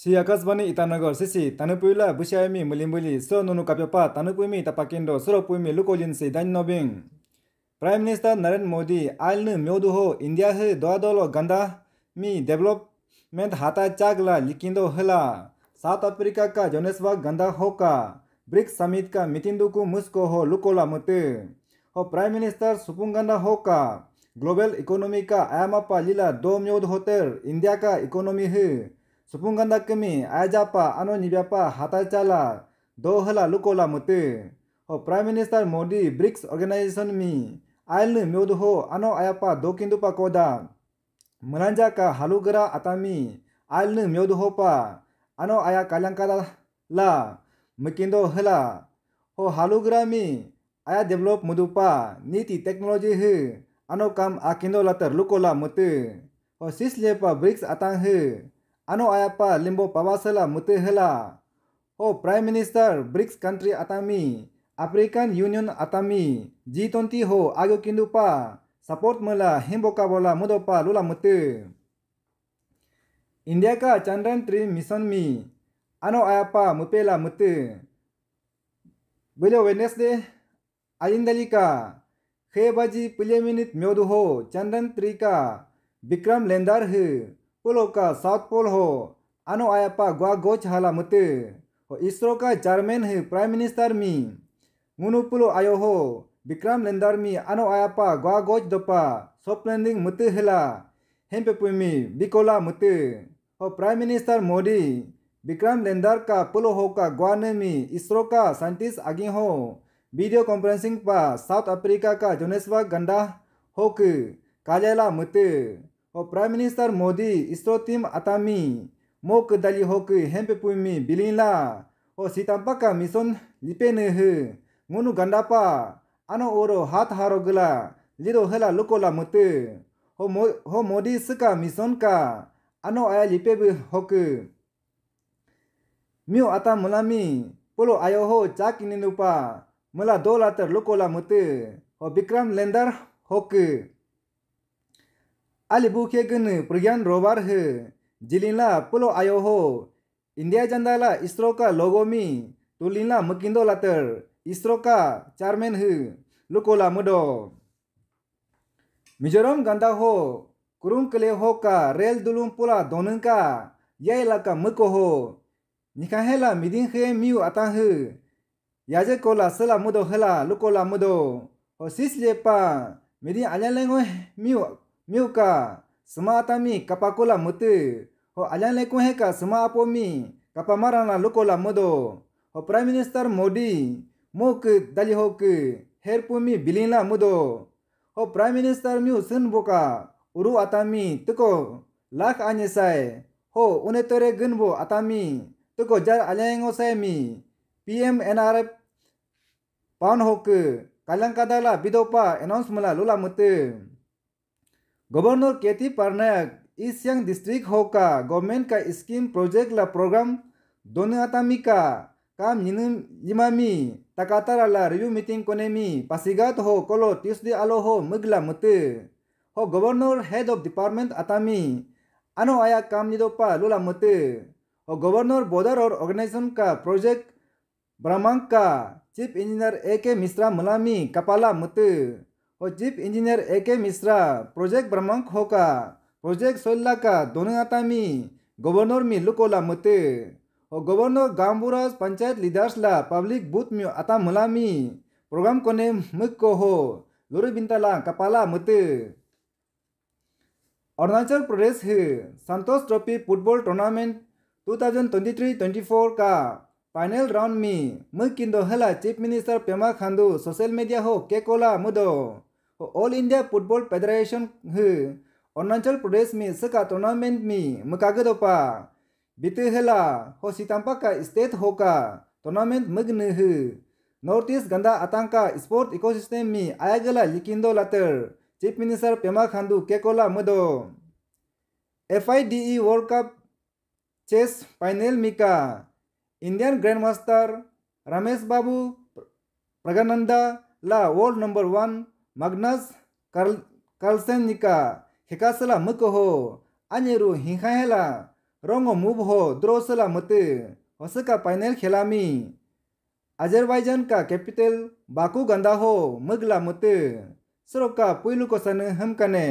Si akasbani itanagar sisi tanupuila bushayami mulimbuli so nunu kapyapa tanupuimi tapakendo soropuimi lukolin si danobing. Prime Minister Narendra Modi alnu myoduho India he doadolo ganda mi development hata chagla likindo hla. South Africa का Johannesburg गंदा होका BRICS summit का मितिंदुकु मुस्को हो लुकोला मुते और prime minister सुपुंगंदा होका global economy का आयामापा लीला दो म्योद होते इंडिया का इकोनॉमी है अनो 끄미 हाथा चाला दो दोहला लुकोला मुते हो prime minister Modi BRICS organisation मी आयल म्योद हो अनो आयापा दो किंदुपा कोदा मलांजा का हालुगरा अतामी आयल म्योद हो पा अनो आया कालंकाला ला मकिंदो हला हो हालुगरा मी आया डेवलप मुदुपा नीति टेक्नोलॉजी हे अनो काम आकिंदो लतर लुकोला मुते हो सिस लेपा ब्रिक्स अतांग है Ano ayapa लिंबो पवासला मुतेहला हो prime minister BRICS country atami. African Union अतमी जी तोंती हो आगो किंदुपा सपोर्ट मला का बोला मुदोपा लुला मुत इंडिया का चंद्रयान थ्री मिशन मी अनो आयापा मुपेला मुत बोलो वेनेसडे आइंदली का खे बजी पिले मिनट म्योदू हो चंद्रयान थ्री का विक्रम लेंदार है का साउथ पोल हो ಅನು आयापा ग्वा गोच हाला मुत हो इसरो का चेयरमैन है प्राइम मिनिस्टर मी मुनु पुलो आयो हो विक्रम लेंदर मी अनो आयापा ग्वा गोच दोपा सोप्लेंडिंग मुतु हिला हेम पुमी बिकोला मुत हो prime minister Modi Vikram lander का पुलो हो का ग्वा ने मी इसरो का साइंटिस्ट आगे हो वीडियो कॉन्फ्रेंसिंग पा साउथ अफ्रीका का जोनेसवा गंडा होक काजेला मुतु O Prime Minister Modi istotim atami mok dali hok hempe pumi bilinla o sitampaka mison lipene hu ngunu gandapa ano oro hat harogla lido hela lukola mutu ho mo, ho modi sika mison ka ano aya lipebu hok mio ata mulami polo ayo ho chakininupa mula dolatar lukola mutu o Bikram lender hok alibuke gene प्रज्ञान रोबार है जिलीला पुलो आयो हो India जंदाला ISRO का लोगो मी तुलीला मकिंदो लातर इसरो का चारमेन है लुकोला मुडो मिजोरम गंदा हो कुरुम कले हो का रेल दुलुम पुला दोन का ये इलाका मको हो निकाहेला मिदिन हे मी आता है याजे कोला सला मुदो हला लुकोला मुदो और सिस लेपा मिदिन आल्यालेंगो मी म्यूका कपा कोला मुत हो अजाने को है का समापोमी कपा मराना लुकोला मुदो हो प्राइम मिनिस्टर मोदी मुक दलिहो के हेरपोमी बिलीला मुदो हो प्राइम मिनिस्टर म्यू सुन बोका उरु आतामी तुको लाख आने साय हो उन्हें तोरे गुन बो आतामी तुको जर अलेंगो साय मी पीएम एनआरएफ पान हो के कलंकादाला विदोपा अनाउंसमेंट लुला मुते governor K T Parnaik East Siang district का गवर्नमेंट का स्कीम प्रोजेक्ट ला प्रोग्राम दोनों का काम इमामी तकातार ला रिव्यू मीटिंग कोनेमी पासीगात हो कोलो ट्यूसडे आलो हो मगला मत हो गवर्नर हेड ऑफ डिपार्टमेंट अतामी अनो आया काम निदोपा लोला मत हो गवर्नर बॉर्डर और ऑर्गेनाइजेशन का प्रोजेक्ट ब्रह्मांक का chief engineer A K Mishra मलामी कपाला मत chief engineer A K Mishra project Brahmank খোকা প্রজেক্ট শৈল্যাকা দোনু আতামি গভর্নর মি লুকোলা মতে ও গভর্নর গাম্বুরাজ পঞ্চায়েত লিডার্সলা পাবলিক বুথ মি আতা মুলামি প্রোগ্রাম কনে মুখ্য হো লুরু বিন্তালা কাপালা মতে অরুণাচল প্রদেশ হে Santosh trophy football tournament two thousand twenty three twenty four কা ফাইনাল রাউন্ড মি মুখ কিন্তু হেলা chief minister Pema Khandu social media হো কে কলা all India football federation Arunachal Pradesh में सका टूर्नामेंट में मकागदोपा बीते हला हो सितम्पा का स्टेट होका टूर्नामेंट मग्न है नॉर्थ ईस्ट गंदा आतंका स्पोर्ट इकोसिस्टम में आया गला लिकिन लतर लातर चीफ मिनिस्टर पेमा खांडू केकोला मदो F I D E world cup chess final मिका Indian grand master Rameshbabu Praggnanandhaa ला वर्ल्ड नंबर वन मग्नस कर्ल कर्लसेनिका हिकासला मुक हो अनेरु हिंखाहेला रोंगो मुब हो द्रोसला मत होसका पाइनल खेलामी अजरबैजान का कैपिटल बाकू गंदा हो मगला मत सरोका पुइलु को सन हम कने